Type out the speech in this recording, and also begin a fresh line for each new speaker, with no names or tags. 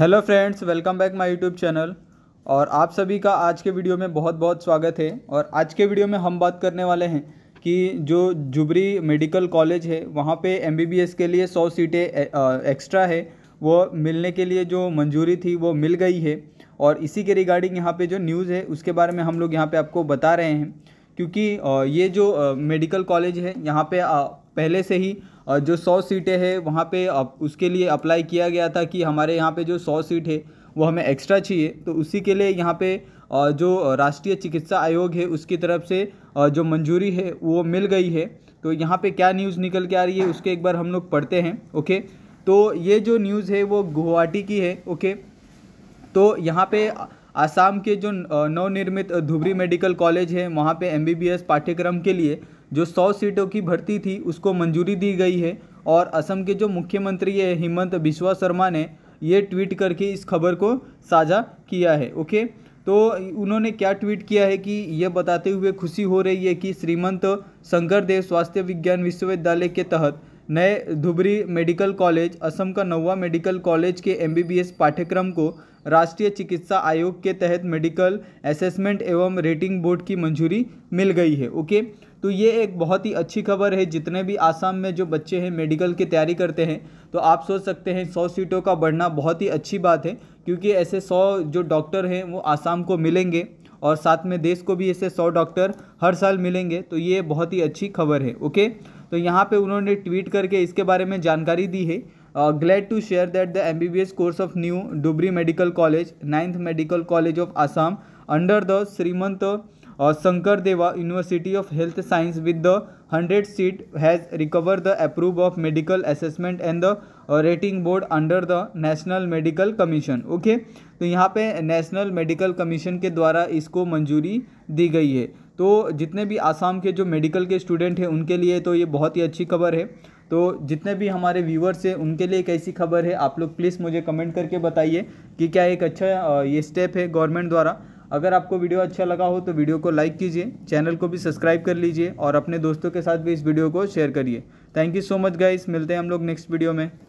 hello friends welcome back my YouTube channel और आप सभी का आज के वीडियो में बहुत बहुत स्वागत है और आज के वीडियो में हम बात करने वाले हैं कि जो जुबरी मेडिकल कॉलेज है वहाँ पे एमबीबीएस के लिए सौ सीटें एक्स्ट्रा है वो मिलने के लिए जो मंजूरी थी वो मिल गई है और इसी के रिगार्डिंग यहाँ पर जो न्यूज़ है उसके बारे में हम लोग यहाँ पर आपको बता रहे हैं क्योंकि ये जो मेडिकल कॉलेज है यहाँ पर पहले से ही जो सौ सीटें हैं वहाँ पे उसके लिए अप्लाई किया गया था कि हमारे यहाँ पे जो सौ सीट है वो हमें एक्स्ट्रा चाहिए तो उसी के लिए यहाँ पे जो राष्ट्रीय चिकित्सा आयोग है उसकी तरफ से जो मंजूरी है वो मिल गई है तो यहाँ पे क्या न्यूज़ निकल के आ रही है उसके एक बार हम लोग पढ़ते हैं ओके तो ये जो न्यूज़ है वो गुवाहाटी की है ओके तो यहाँ पर आसाम के जो नवनिर्मित धुबरी मेडिकल कॉलेज है वहाँ पर एम पाठ्यक्रम के लिए जो सौ सीटों की भर्ती थी उसको मंजूरी दी गई है और असम के जो मुख्यमंत्री है हेमंत बिश्वा शर्मा ने ये ट्वीट करके इस खबर को साझा किया है ओके तो उन्होंने क्या ट्वीट किया है कि यह बताते हुए खुशी हो रही है कि श्रीमंत शंकर देव स्वास्थ्य विज्ञान विश्वविद्यालय के तहत नए धुबरी मेडिकल कॉलेज असम का नौवा मेडिकल कॉलेज के एमबीबीएस पाठ्यक्रम को राष्ट्रीय चिकित्सा आयोग के तहत मेडिकल असेसमेंट एवं रेटिंग बोर्ड की मंजूरी मिल गई है ओके तो ये एक बहुत ही अच्छी खबर है जितने भी आसाम में जो बच्चे हैं मेडिकल की तैयारी करते हैं तो आप सोच सकते हैं सौ सीटों का बढ़ना बहुत ही अच्छी बात है क्योंकि ऐसे सौ जो डॉक्टर हैं वो आसाम को मिलेंगे और साथ में देश को भी ऐसे सौ डॉक्टर हर साल मिलेंगे तो ये बहुत ही अच्छी खबर है ओके तो यहाँ पे उन्होंने ट्वीट करके इसके बारे में जानकारी दी है glad to share that the M B B S course of new Dhubri medical college ninth medical college of Assam under the Srimanta Sankardeva university of health science with the hundred seat has recover the approve of medical assessment and the rating board under the national medical commission okay तो यहाँ पे national medical commission के द्वारा इसको मंजूरी दी गई है तो जितने भी आसाम के जो मेडिकल के स्टूडेंट हैं उनके लिए तो ये बहुत ही अच्छी खबर है तो जितने भी हमारे व्यूवर्स हैं उनके लिए एक ऐसी खबर है आप लोग प्लीज़ मुझे कमेंट करके बताइए कि क्या एक अच्छा uh, ये स्टेप है गवर्नमेंट द्वारा अगर आपको वीडियो अच्छा लगा हो तो वीडियो को लाइक कीजिए चैनल को भी सब्सक्राइब कर लीजिए और अपने दोस्तों के साथ भी इस वीडियो को शेयर करिए thank you so much guys मिलते हैं हम लोग नेक्स्ट वीडियो में